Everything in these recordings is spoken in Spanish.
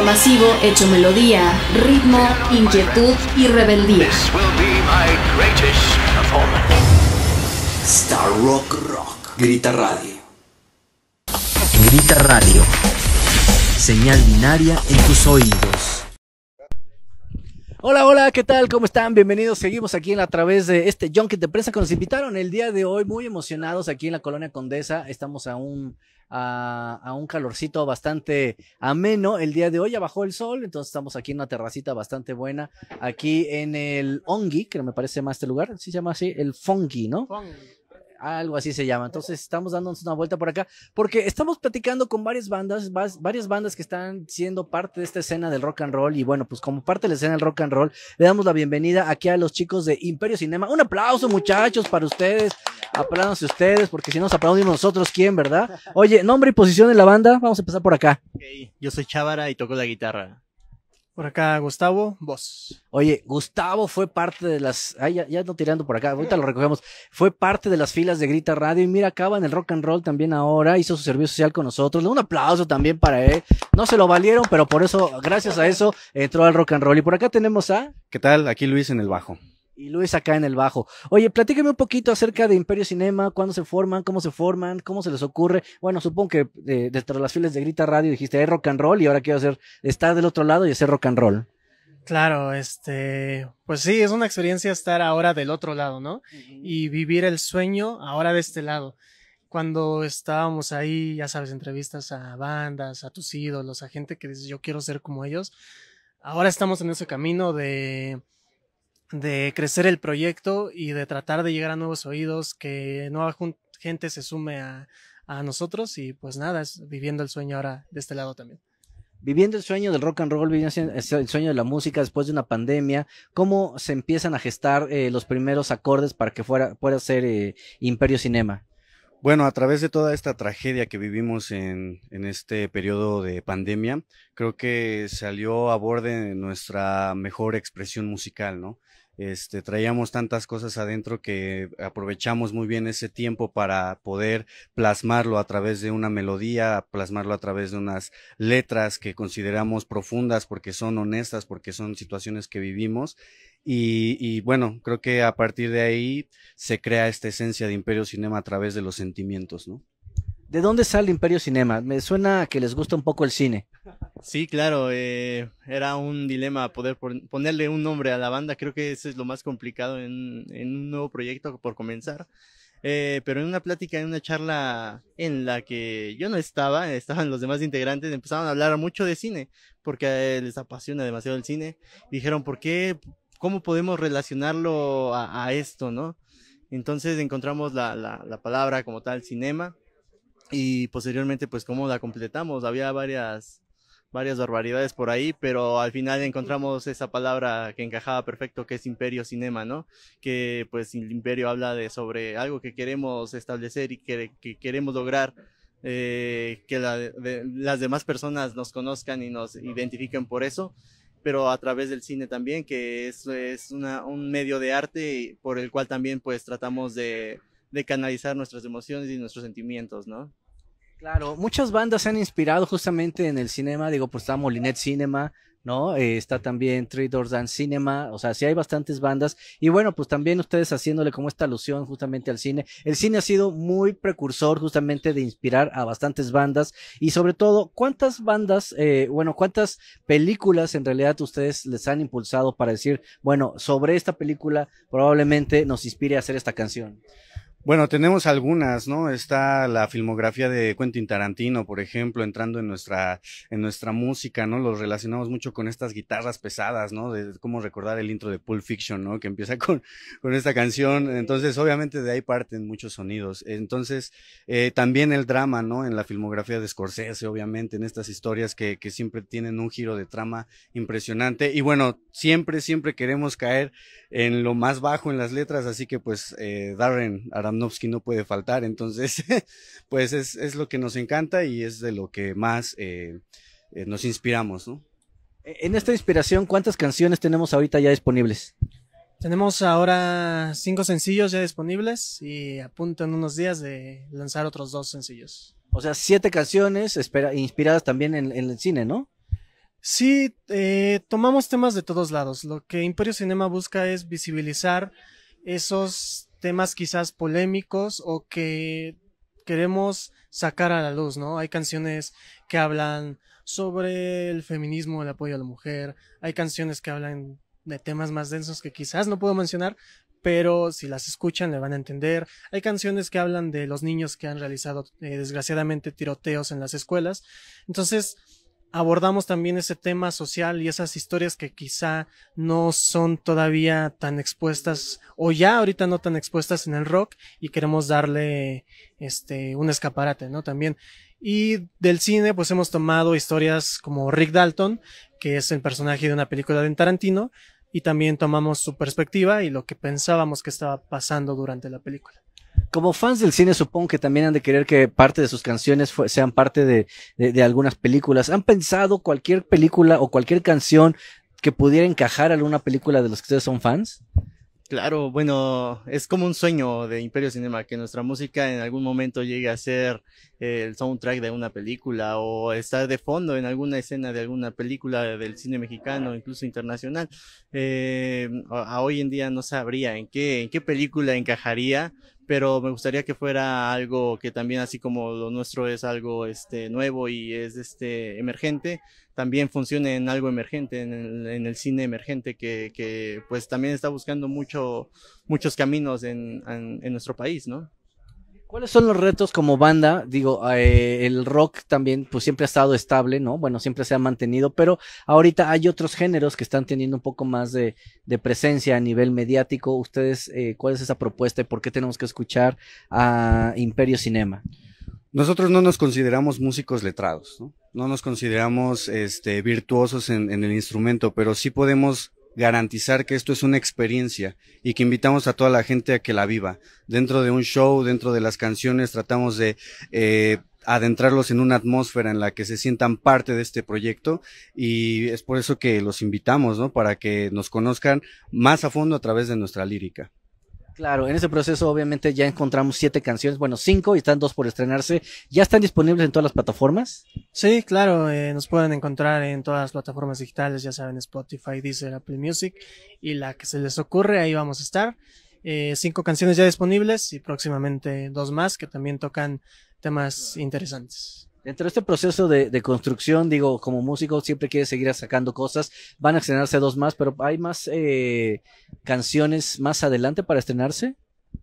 masivo hecho melodía, ritmo, inquietud y rebeldía. Star Rock Rock. Grita Radio. Grita Radio. Señal binaria en tus oídos. Hola, hola, ¿qué tal? ¿Cómo están? Bienvenidos. Seguimos aquí en la, a través de este Junket de Prensa que nos invitaron el día de hoy. Muy emocionados aquí en la Colonia Condesa. Estamos a un a, un calorcito bastante ameno el día de hoy. Ya bajó el sol, entonces estamos aquí en una terracita bastante buena, aquí en el Ongi, que me parece más este lugar, se llama así, el Fongi, ¿no? Fongi algo así se llama. Entonces estamos dándonos una vuelta por acá porque estamos platicando con varias bandas, varias bandas que están siendo parte de esta escena del rock and roll y bueno, pues como parte de la escena del rock and roll, le damos la bienvenida aquí a los chicos de Imperio Cinema. Un aplauso muchachos para ustedes. Apládanse ustedes porque si nos aplaudimos nosotros, ¿quién, verdad? Oye, nombre y posición de la banda, vamos a empezar por acá. Yo soy Chávara y toco la guitarra. Por acá, Gustavo, vos. Oye, Gustavo fue parte de las. Ay, ya, ya no tirando por acá, ahorita lo recogemos. Fue parte de las filas de Grita Radio. Y mira, acaba en el rock and roll también ahora. Hizo su servicio social con nosotros. Un aplauso también para él. No se lo valieron, pero por eso, gracias a eso, entró al rock and roll. Y por acá tenemos a. ¿Qué tal? Aquí Luis en el bajo. Y Luis acá en el bajo. Oye, platícame un poquito acerca de Imperio Cinema, cuándo se forman, cómo se forman, cómo se les ocurre. Bueno, supongo que eh, detrás de las filas de Grita Radio dijiste, hay rock and roll y ahora quiero hacer, estar del otro lado y hacer rock and roll. Claro, este, pues sí, es una experiencia estar ahora del otro lado, ¿no? Y vivir el sueño ahora de este lado. Cuando estábamos ahí, ya sabes, entrevistas a bandas, a tus ídolos, a gente que dices, yo quiero ser como ellos. Ahora estamos en ese camino de de crecer el proyecto y de tratar de llegar a nuevos oídos, que nueva gente se sume a, a nosotros y pues nada, es viviendo el sueño ahora de este lado también viviendo el sueño del rock and roll, viviendo el sueño de la música después de una pandemia, cómo se empiezan a gestar eh, los primeros acordes para que fuera, pueda ser eh, Imperio Cinema. Bueno, a través de toda esta tragedia que vivimos en, en, este periodo de pandemia, creo que salió a borde nuestra mejor expresión musical, ¿no? Este, traíamos tantas cosas adentro que aprovechamos muy bien ese tiempo para poder plasmarlo a través de una melodía, plasmarlo a través de unas letras que consideramos profundas porque son honestas, porque son situaciones que vivimos. Y, y bueno, creo que a partir de ahí se crea esta esencia de Imperio Cinema a través de los sentimientos, ¿no? ¿De dónde sale Imperio Cinema? Me suena que les gusta un poco el cine. Sí, claro, eh, era un dilema poder ponerle un nombre a la banda, creo que eso es lo más complicado en, un nuevo proyecto por comenzar. Eh, pero en una plática, en una charla en la que yo no estaba, estaban los demás integrantes, empezaron a hablar mucho de cine, porque les apasiona demasiado el cine. Dijeron, ¿por qué? ¿Cómo podemos relacionarlo a, esto, no? Entonces encontramos la, la palabra como tal, cinema, y posteriormente pues cómo la completamos. Había varias, varias barbaridades por ahí, pero al final encontramos esa palabra que encajaba perfecto, que es imperio cinema, ¿no? Que pues el imperio habla de sobre algo que queremos establecer y que, que queremos lograr. Eh, que las demás personas nos conozcan y nos identifiquen por eso, pero a través del cine también, que es, es un medio de arte por el cual también pues tratamos de, de canalizar nuestras emociones y nuestros sentimientos, ¿no? Claro, muchas bandas se han inspirado justamente en el cinema, digo, pues está Molinet Cinema, ¿no? Eh, está también Three Doors Dance Cinema, o sea, sí hay bastantes bandas. Y bueno, pues también ustedes haciéndole como esta alusión justamente al cine. El cine ha sido muy precursor justamente de inspirar a bastantes bandas y sobre todo, ¿cuántas bandas, eh, bueno, cuántas películas en realidad ustedes les han impulsado para decir, bueno, sobre esta película probablemente nos inspire a hacer esta canción? Bueno, tenemos algunas, ¿no? Está la filmografía de Quentin Tarantino, por ejemplo, entrando en nuestra, en nuestra música, ¿no? Los relacionamos mucho con estas guitarras pesadas, ¿no? De cómo recordar el intro de Pulp Fiction, ¿no? Que empieza con, con esta canción. Entonces, obviamente de ahí parten muchos sonidos. Entonces, eh, también el drama, ¿no? En la filmografía de Scorsese, obviamente, en estas historias que, que siempre tienen un giro de trama impresionante. Y bueno, siempre, siempre queremos caer en lo más bajo en las letras, así que pues, eh, Darren no puede faltar. Entonces, pues es, lo que nos encanta y es de lo que más eh, eh, nos inspiramos, e, En esta inspiración, ¿cuántas canciones tenemos ahorita ya disponibles? Tenemos ahora cinco sencillos ya disponibles y en unos días de lanzar otros dos sencillos. O sea, siete canciones inspiradas también en, el cine, ¿no? Sí, eh, tomamos temas de todos lados. Lo que Imperio Cinema busca es visibilizar esos temas quizás polémicos o que queremos sacar a la luz, ¿no? Hay canciones que hablan sobre el feminismo, el apoyo a la mujer, hay canciones que hablan de temas más densos que quizás no puedo mencionar, pero si las escuchan le van a entender. Hay canciones que hablan de los niños que han realizado eh, desgraciadamente tiroteos en las escuelas. Entonces, abordamos también ese tema social y esas historias que quizá no son todavía tan expuestas o ya ahorita no tan expuestas en el rock y queremos darle este un escaparate, ¿no? También y del cine pues hemos tomado historias como Rick Dalton, que es el personaje de una película de Tarantino y también tomamos su perspectiva y lo que pensábamos que estaba pasando durante la película como fans del cine supongo que también han de querer que parte de sus canciones sean parte de, de, algunas películas. ¿Han pensado cualquier película o cualquier canción que pudiera encajar alguna película de los que ustedes son fans? Claro, bueno, es como un sueño de Imperio Cinema que nuestra música en algún momento llegue a ser el soundtrack de una película o estar de fondo en alguna escena de alguna película del cine mexicano, incluso internacional. Eh, hoy en día no sabría en qué, en qué película encajaría, pero me gustaría que fuera algo que también así como lo nuestro es algo este nuevo y es este emergente, también funcione en algo emergente, en el, cine emergente que, pues también está buscando mucho, muchos caminos en, en nuestro país, ¿no? ¿Cuáles son los retos como banda? Digo, eh, el rock también, pues siempre ha estado estable, ¿no? Bueno, siempre se ha mantenido, pero ahorita hay otros géneros que están teniendo un poco más de, presencia a nivel mediático. Ustedes, eh, ¿cuál es esa propuesta y por qué tenemos que escuchar a Imperio Cinema? Nosotros no nos consideramos músicos letrados, ¿no? No nos consideramos este, virtuosos en el instrumento, pero sí podemos garantizar que esto es una experiencia y que invitamos a toda la gente a que la viva. Dentro de un show, dentro de las canciones, tratamos de eh, adentrarlos en una atmósfera en la que se sientan parte de este proyecto y es por eso que los invitamos, ¿no? Para que nos conozcan más a fondo a través de nuestra lírica. Claro, en ese proceso obviamente ya encontramos siete canciones, bueno, cinco y están dos por estrenarse. ¿Ya están disponibles en todas las plataformas? Sí, claro, eh, nos pueden encontrar en todas las plataformas digitales, ya saben, Spotify, Deezer, Apple Music y la que se les ocurre, ahí vamos a estar. Eh, cinco canciones ya disponibles y próximamente dos más que también tocan temas interesantes. Dentro de este proceso de, construcción, digo, como músico siempre quiere seguir sacando cosas. Van a estrenarse dos más, pero ¿hay más eh, canciones más adelante para estrenarse?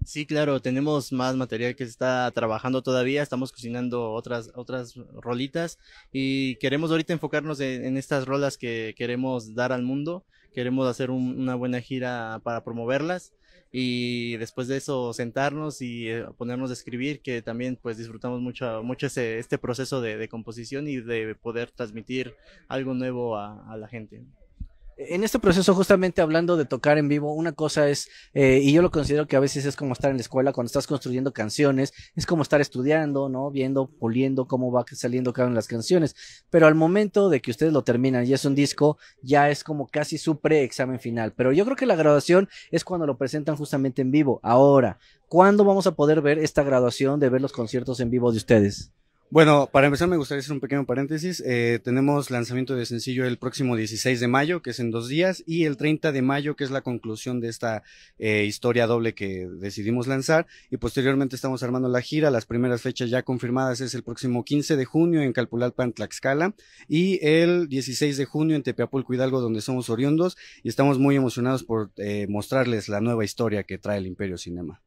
Sí, claro, tenemos más material que se está trabajando todavía, estamos cocinando otras, otras rolitas y queremos ahorita enfocarnos en, estas rolas que queremos dar al mundo, queremos hacer una buena gira para promoverlas y después de eso sentarnos y eh, ponernos a escribir, que también pues disfrutamos mucho, mucho este proceso de, composición y de poder transmitir algo nuevo a la gente en este proceso, justamente hablando de tocar en vivo, una cosa es, eh, y yo lo considero que a veces es como estar en la escuela, cuando estás construyendo canciones, es como estar estudiando, ¿no? Viendo, puliendo cómo va saliendo cada una de las canciones. Pero al momento de que ustedes lo terminan y es un disco, ya es como casi su preexamen examen final. Pero yo creo que la graduación es cuando lo presentan justamente en vivo. Ahora, ¿cuándo vamos a poder ver esta graduación de ver los conciertos en vivo de ustedes? Bueno, para empezar me gustaría hacer un pequeño paréntesis. Eh, tenemos lanzamiento de sencillo el próximo 16 de mayo, que es en dos días, y el 30 de mayo, que es la conclusión de esta eh, historia doble que decidimos lanzar. Y posteriormente estamos armando la gira. Las primeras fechas ya confirmadas es el próximo 15 de junio en Calpulalpan, Tlaxcala, y el 16 de junio en Tepeapulco Hidalgo, donde somos oriundos. Y estamos muy emocionados por eh, mostrarles la nueva historia que trae el Imperio Cinema.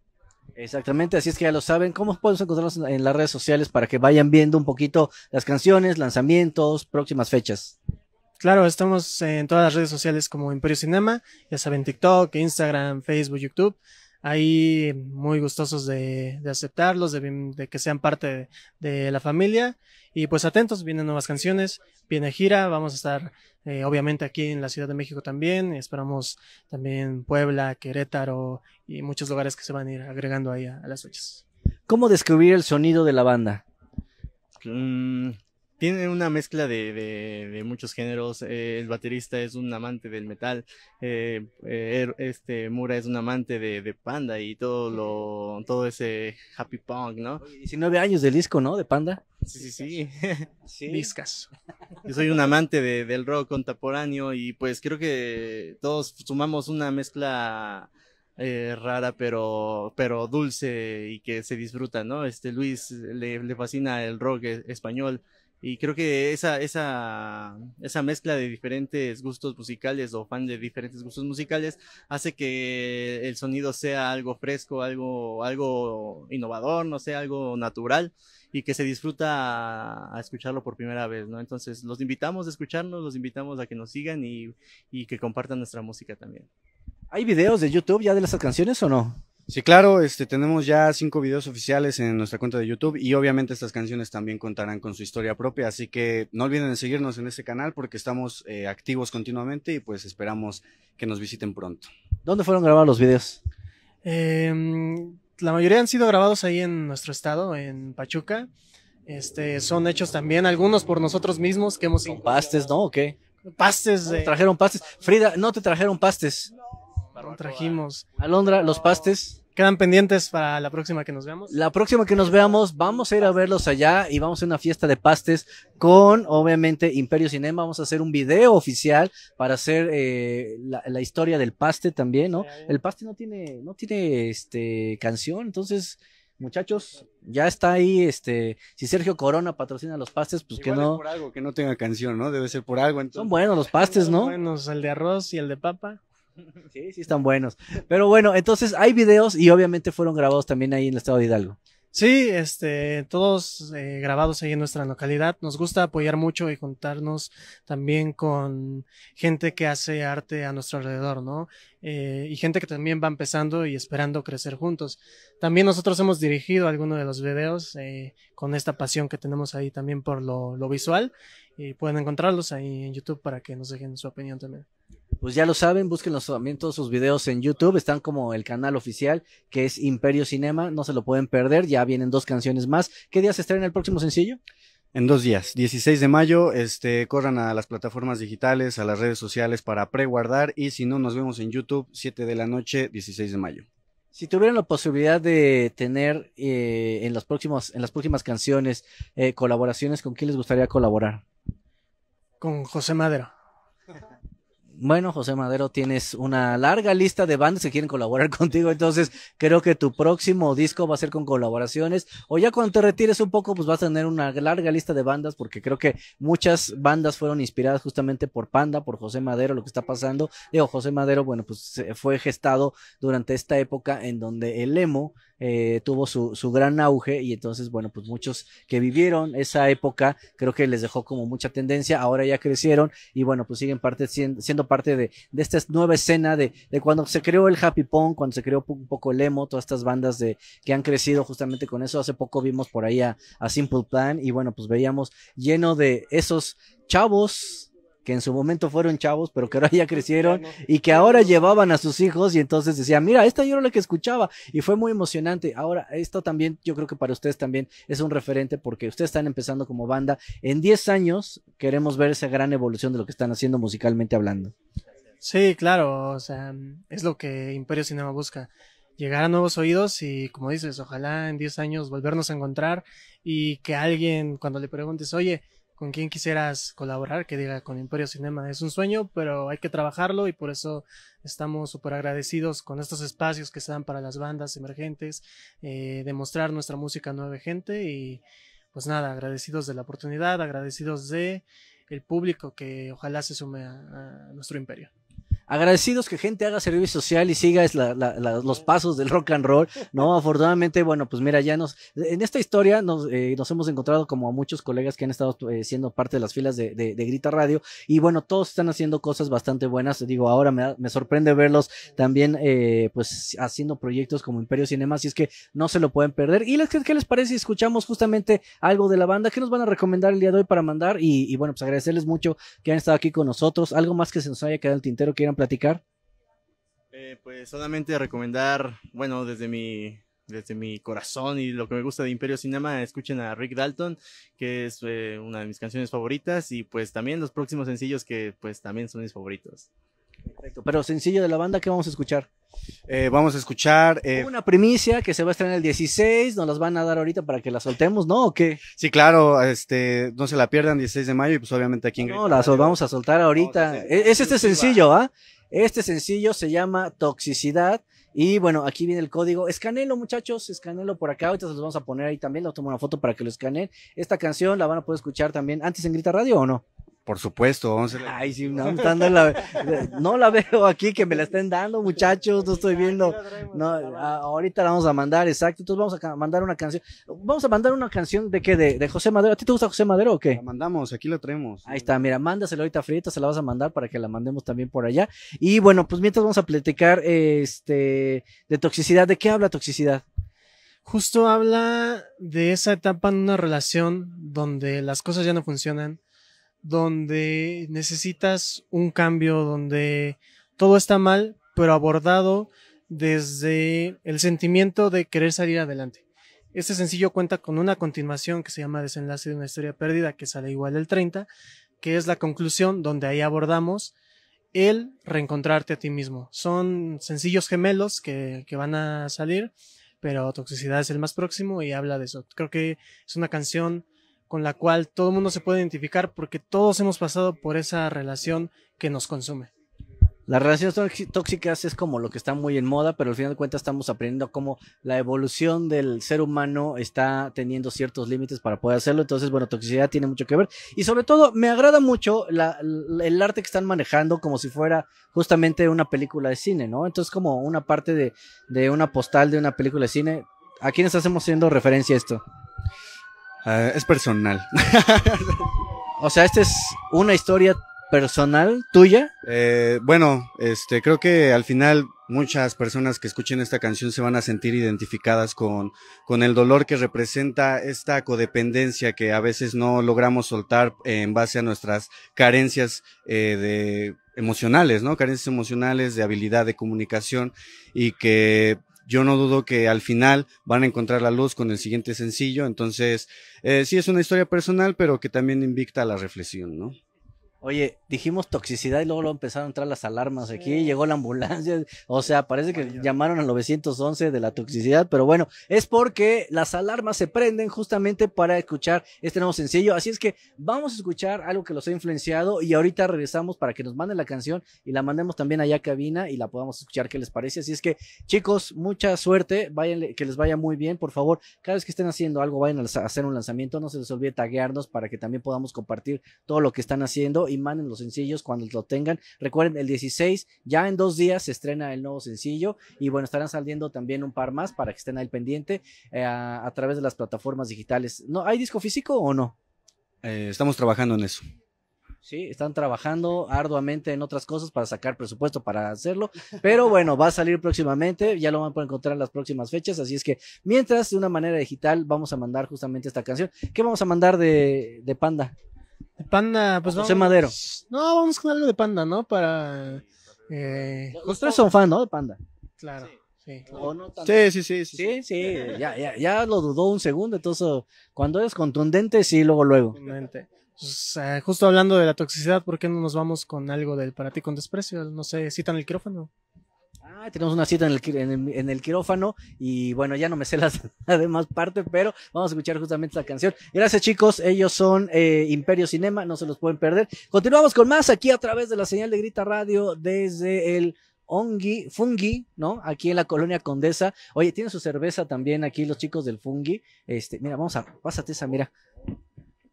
Exactamente, así es que ya lo saben. ¿Cómo podemos encontrarnos en las redes sociales para que vayan viendo un poquito las canciones, lanzamientos, próximas fechas? Claro, estamos en todas las redes sociales como Imperio Cinema, ya saben, TikTok, Instagram, Facebook, YouTube ahí muy gustosos de, aceptarlos, de, que sean parte de, la familia. Y pues atentos, vienen nuevas canciones, viene gira, vamos a estar eh, obviamente aquí en la Ciudad de México también, esperamos también Puebla, Querétaro y muchos lugares que se van a ir agregando ahí a, las fechas. ¿Cómo descubrir el sonido de la banda? Mm, tiene una mezcla de, muchos géneros. Eh, el baterista es un amante del metal, eh, eh, er, este Mura es un amante de, Panda y todo lo, todo ese happy punk, ¿no? 19 años del disco, ¿no? De Panda. Sí, sí, sí. Discas. Yo soy un amante del rock contemporáneo y pues creo que todos sumamos una mezcla rara pero pero dulce y que se disfruta no este Luis le fascina el rock e-, español y creo que esa, esa, esa mezcla de diferentes gustos musicales o fan de diferentes gustos musicales hace que el sonido sea algo fresco, algo, algo innovador, no sé, algo natural y que se disfruta a, escucharlo por primera vez, ¿no? Entonces, los invitamos a escucharnos, los invitamos a que nos sigan y, y que compartan nuestra música también. ¿Hay videos de YouTube ya de las canciones o no? Sí, claro, este, tenemos ya cinco videos oficiales en nuestra cuenta de YouTube y obviamente estas canciones también contarán con su historia propia, así que no olviden seguirnos en este canal porque estamos eh, activos continuamente y pues esperamos que nos visiten pronto. ¿Dónde fueron grabados los videos? Em, la mayoría han sido grabados ahí en nuestro estado, en Pachuca. Este, son hechos también algunos por nosotros mismos que hemos... Con pastes, ¿no? ¿O qué? Pastes. de. trajeron pastes. Frida, no te trajeron pastes. No, no trajimos. Alondra, los pastes. Quedan pendientes para la próxima que nos veamos. La próxima que nos veamos, vamos a ir a verlos allá y vamos a una fiesta de pastes con, obviamente, Imperio Cinema. Vamos a hacer un video oficial para hacer eh, la, historia del paste también, ¿no? El paste no tiene, no tiene, este, canción, entonces, muchachos, ya está ahí, este, si Sergio Corona patrocina los pastes, pues que no. por algo que no tenga canción, ¿no? Debe ser por algo. Entonces. Son buenos los pastes, ¿no? buenos, el de arroz y el de papa. Sí, sí, están buenos. Pero bueno, entonces hay videos y obviamente fueron grabados también ahí en el estado de Hidalgo. Sí, este, todos eh, grabados ahí en nuestra localidad. Nos gusta apoyar mucho y juntarnos también con gente que hace arte a nuestro alrededor, ¿no? Eh, y gente que también va empezando y esperando crecer juntos. También nosotros hemos dirigido algunos de los videos eh, con esta pasión que tenemos ahí también por lo visual y pueden encontrarlos ahí en YouTube para que nos dejen su opinión también pues ya lo saben, busquen los, también todos sus videos en YouTube, están como el canal oficial que es Imperio Cinema, no se lo pueden perder, ya vienen dos canciones más. ¿Qué días se en el próximo sencillo? En dos días, 16 de mayo, este, corran a las plataformas digitales, a las redes sociales para preguardar y si no, nos vemos en YouTube 7 de la noche, 16 de mayo. Si tuvieran la posibilidad de tener eh, en, las próximas, en las próximas canciones eh, colaboraciones, ¿con quién les gustaría colaborar? Con José Madero. Bueno, José Madero, tienes una larga lista de bandas que quieren colaborar contigo, entonces creo que tu próximo disco va a ser con colaboraciones, o ya cuando te retires un poco, pues vas a tener una larga lista de bandas, porque creo que muchas bandas fueron inspiradas justamente por Panda, por José Madero, lo que está pasando. Digo, José Madero, bueno, pues fue gestado durante esta época en donde el emo eh, tuvo su, su, gran auge y entonces, bueno, pues muchos que vivieron esa época, creo que les dejó como mucha tendencia, ahora ya crecieron y bueno, pues siguen parte, siendo parte de, de esta nueva escena de, de, cuando se creó el Happy Pong, cuando se creó un poco el emo, todas estas bandas de, que han crecido justamente con eso. Hace poco vimos por ahí a Simple Plan y bueno, pues veíamos lleno de esos chavos que en su momento fueron chavos, pero que ahora ya crecieron y que ahora llevaban a sus hijos y entonces decían, mira, esta yo era la que escuchaba y fue muy emocionante. Ahora, esto también, yo creo que para ustedes también es un referente porque ustedes están empezando como banda. En 10 años queremos ver esa gran evolución de lo que están haciendo musicalmente hablando. Sí, claro, o sea, es lo que Imperio Cinema busca. Llegar a nuevos oídos y, como dices, ojalá en 10 años volvernos a encontrar y que alguien, cuando le preguntes, oye, con quien quisieras colaborar, que diga con Imperio Cinema. Es un sueño, pero hay que trabajarlo y por eso estamos súper agradecidos con estos espacios que se dan para las bandas emergentes, eh, demostrar nuestra música a nueva gente y pues nada, agradecidos de la oportunidad, agradecidos de el público que ojalá se sume a nuestro imperio agradecidos que gente haga servicio social y siga los pasos del rock and roll, ¿no? Afortunadamente, bueno, pues mira, ya nos, en esta historia nos, eh, hemos encontrado como a muchos colegas que han estado eh, siendo parte de las filas de, Grita Radio y bueno, todos están haciendo cosas bastante buenas, digo, ahora me, sorprende verlos también, eh, pues, haciendo proyectos como Imperio Cinema, Si es que no se lo pueden perder. ¿Y les, qué, les parece si escuchamos justamente algo de la banda? que nos van a recomendar el día de hoy para mandar? Y, y bueno, pues agradecerles mucho que han estado aquí con nosotros, algo más que se nos haya quedado el tintero que quieran platicar. Eh, pues solamente recomendar, bueno, desde mi desde mi corazón y lo que me gusta de Imperio Cinema, escuchen a Rick Dalton, que es eh, una de mis canciones favoritas y pues también los próximos sencillos que pues también son mis favoritos. Perfecto. Pero sencillo de la banda, ¿qué vamos a escuchar? Eh, vamos a escuchar. Eh, una primicia que se va a estrenar el 16. Nos las van a dar ahorita para que la soltemos, ¿no? ¿O qué? Sí, claro. Este, no se la pierdan, 16 de mayo. Y pues obviamente aquí en No, la vamos a soltar ahorita. E-, es, este sencillo, ¿ah? Este sencillo se llama Toxicidad. Y bueno, aquí viene el código. Escanelo, muchachos, escanelo por acá. Ahorita se los vamos a poner ahí también. Le tomo una foto para que lo escaneen. Esta canción la van a poder escuchar también antes en Grita Radio o no? Por supuesto, vamos Ay, sí, no, la... veo aquí, que me la estén dando, muchachos, no estoy viendo. No, ahorita la vamos a mandar, exacto. Entonces vamos a mandar una canción. Vamos a mandar una canción de qué, de, José Madero. ¿A ti te gusta José Madero o qué? La mandamos, aquí la traemos. Ahí está, mira, mándasela ahorita frita, se la vas a mandar para que la mandemos también por allá. Y bueno, pues mientras vamos a platicar este, de toxicidad. ¿De qué habla toxicidad? Justo habla de esa etapa en una relación donde las cosas ya no funcionan donde necesitas un cambio, donde todo está mal, pero abordado desde el sentimiento de querer salir adelante. Este sencillo cuenta con una continuación que se llama Desenlace de una historia perdida, que sale igual el 30, que es la conclusión donde ahí abordamos el reencontrarte a ti mismo. Son sencillos gemelos que, que, van a salir, pero Toxicidad es el más próximo y habla de eso. Creo que es una canción con la cual todo el mundo se puede identificar porque todos hemos pasado por esa relación que nos consume. Las relaciones tóxicas es como lo que está muy en moda, pero al final de cuentas estamos aprendiendo cómo la evolución del ser humano está teniendo ciertos límites para poder hacerlo. Entonces, bueno, toxicidad tiene mucho que ver. Y sobre todo, me agrada mucho el arte que están manejando como si fuera justamente una película de cine, ¿no? Entonces, como una parte de, una postal de una película de cine. ¿A quiénes hacemos haciendo referencia esto? Ah, es personal. o sea, esta es una historia personal tuya? Eh, bueno, este, creo que al final muchas personas que escuchen esta canción se van a sentir identificadas con, con el dolor que representa esta codependencia que a veces no logramos soltar en base a nuestras carencias eh, de emocionales, ¿no? Carencias emocionales, de habilidad de comunicación y que yo no dudo que al final van a encontrar la luz con el siguiente sencillo. Entonces, eh, sí es una historia personal, pero que también invicta a la reflexión, ¿no? Oye, dijimos toxicidad y luego, empezaron a entrar las alarmas aquí, llegó la ambulancia, o sea, parece que llamaron al 911 de la toxicidad, pero bueno, es porque las alarmas se prenden justamente para escuchar este nuevo sencillo, así es que vamos a escuchar algo que los ha influenciado y ahorita regresamos para que nos manden la canción y la mandemos también allá a cabina y la podamos escuchar qué les parece, así es que chicos, mucha suerte, vayan, que les vaya muy bien, por favor, cada vez que estén haciendo algo, vayan a hacer un lanzamiento, no se les olvide taguearnos para que también podamos compartir todo lo que están haciendo y manden los sencillos cuando lo tengan. Recuerden, el 16, ya en dos días se estrena el nuevo sencillo y bueno, estarán saliendo también un par más para que estén ahí pendiente eh, a, través de las plataformas digitales. ¿No, ¿Hay disco físico o no? Eh, estamos trabajando en eso. Sí, están trabajando arduamente en otras cosas para sacar presupuesto para hacerlo. Pero bueno, va a salir próximamente, ya lo van a poder encontrar en las próximas fechas. Así es que mientras, de una manera digital, vamos a mandar justamente esta canción. ¿Qué vamos a mandar de, de Panda? Panda, pues no. sé Madero. No, vamos con algo de Panda, ¿no? Para. Eh, tres son fan, ¿no? De Panda. Claro. Sí, sí, sí, sí, sí, sí, ya, ya, ya lo dudó un segundo, entonces cuando es contundente, sí, luego, luego. Pues, eh, justo hablando de la toxicidad, ¿por qué no nos vamos con algo del para ti con desprecio? No sé, citan el quirófano. Ah, tenemos una cita en el, quirófano y bueno, ya no me sé las, la demás parte, pero vamos a escuchar justamente esta canción. Gracias chicos, ellos son eh, Imperio Cinema, no se los pueden perder. Continuamos con más aquí a través de la señal de Grita Radio desde el... Ongi, Fungi, ¿no? Aquí en la colonia Condesa. Oye, tienen su cerveza también aquí los chicos del Fungi. Este, mira, vamos a, pásate esa, mira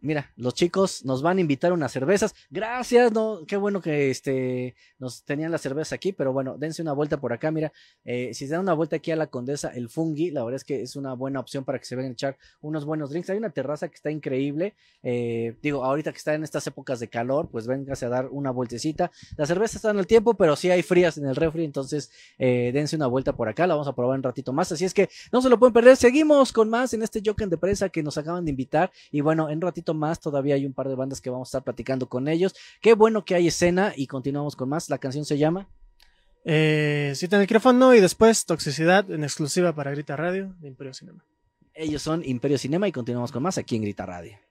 mira, los chicos nos van a invitar unas cervezas. Gracias, no, qué bueno que este, nos tenían la cerveza aquí, pero bueno, dense una vuelta por acá. Mira, eh, si se dan una vuelta aquí a la Condesa, el Fungi, la verdad es que es una buena opción para que se vengan a echar unos buenos drinks. Hay una terraza que está increíble. Eh, digo, ahorita que está en estas épocas de calor, pues véngase a dar una vueltecita. Las cervezas están al tiempo, pero si hay frías en el refri, entonces eh, dense una vuelta por acá. La vamos a probar un ratito más. Así es que no se lo pueden perder. Seguimos con más en este Joken de Presa que nos acaban de invitar. Y bueno, en ratito más. Todavía hay un par de bandas que vamos a estar platicando con ellos. Qué bueno que hay escena y continuamos con más. La canción se llama. Eh, cita en el micrófono y después Toxicidad en exclusiva para Grita Radio de Imperio Cinema. Ellos son Imperio Cinema y continuamos con más aquí en Grita Radio.